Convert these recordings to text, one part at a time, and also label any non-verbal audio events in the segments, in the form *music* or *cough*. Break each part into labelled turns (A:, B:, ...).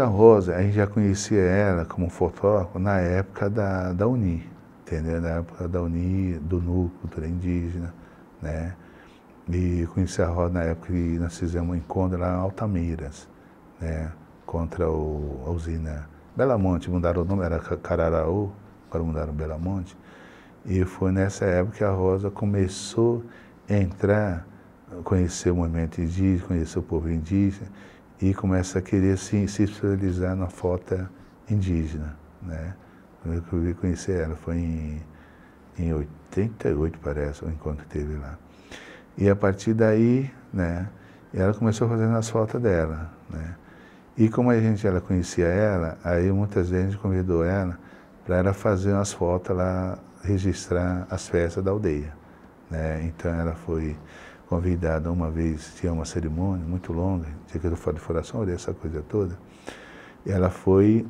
A: a Rosa, a gente já conhecia ela como fotógrafo na época da, da Uni, entendeu? Na época da Uni, do NU, Cultura Indígena, né? E conheci a Rosa na época que nós fizemos um encontro lá em Altamira né? Contra o, a usina Bela Monte mudaram o nome, era Cararaú, agora mudaram Monte E foi nessa época que a Rosa começou a entrar, conhecer o movimento indígena, conhecer o povo indígena e começa a querer se, se especializar na foto indígena. Né? Eu vi conhecer ela, foi em, em 88, parece, o encontro que teve lá. E a partir daí, né, ela começou fazendo as fotos dela. Né? E como a gente ela conhecia ela, aí muitas vezes a gente convidou ela para ela fazer umas fotos lá, registrar as festas da aldeia. Né? Então ela foi convidado uma vez, tinha uma cerimônia muito longa, tinha que fazer de coração, olha essa coisa toda. Ela foi,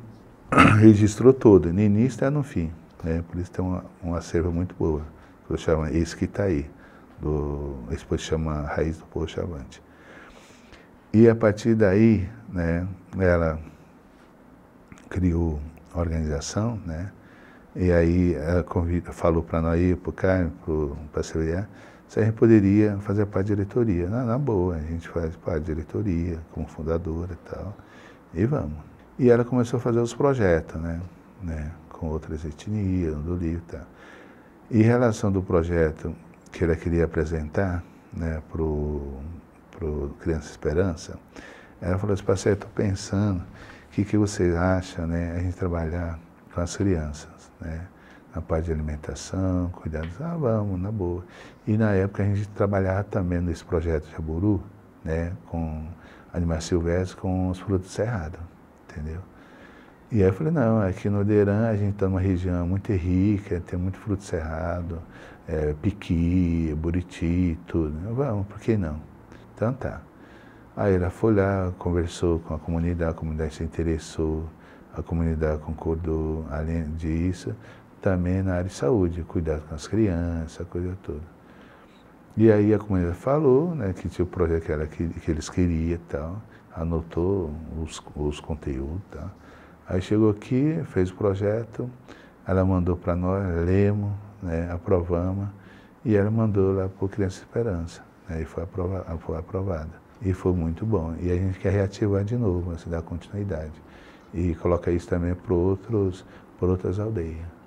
A: *clears throat* registrou tudo no início está no fim, né? por isso tem uma, uma acervo muito boa, que eu chamo Isso que está aí, do, esse pode chamar Raiz do Povo Chavante. E a partir daí, né, ela criou a organização, né, e aí ela convida, falou para nós, para o Carmo, para a Celia, se a gente poderia fazer parte da diretoria. Na, na boa, a gente faz parte da diretoria, como fundadora e tal, e vamos. E ela começou a fazer os projetos, né? né com outras etnias, do livro e tal. Em relação do projeto que ela queria apresentar né, para o Criança Esperança, ela falou assim, parceiro, estou pensando, o que, que você acha né, a gente trabalhar com as crianças, né? na parte de alimentação, cuidados, ah, vamos, na boa. E na época a gente trabalhava também nesse projeto de Jaburu, né, com animais silvestres, com os frutos cerrados, entendeu? E aí eu falei, não, aqui no Odeirã a gente está numa região muito rica, tem muito fruto cerrado, é, piqui, buriti, tudo. Eu, Vamos, por que não? Então tá. Aí ela foi lá, conversou com a comunidade, a comunidade se interessou, a comunidade concordou, além disso, também na área de saúde, cuidado com as crianças, coisa toda. E aí a comunidade falou né, que tinha o projeto que, era, que, que eles queriam e tal, anotou os, os conteúdos. Tá. Aí chegou aqui, fez o projeto, ela mandou para nós, lemos, né, aprovamos, e ela mandou lá para o Criança Esperança, né, e foi, aprova, foi aprovada. E foi muito bom. E a gente quer reativar de novo, assim, dar continuidade. E coloca isso também para outras aldeias.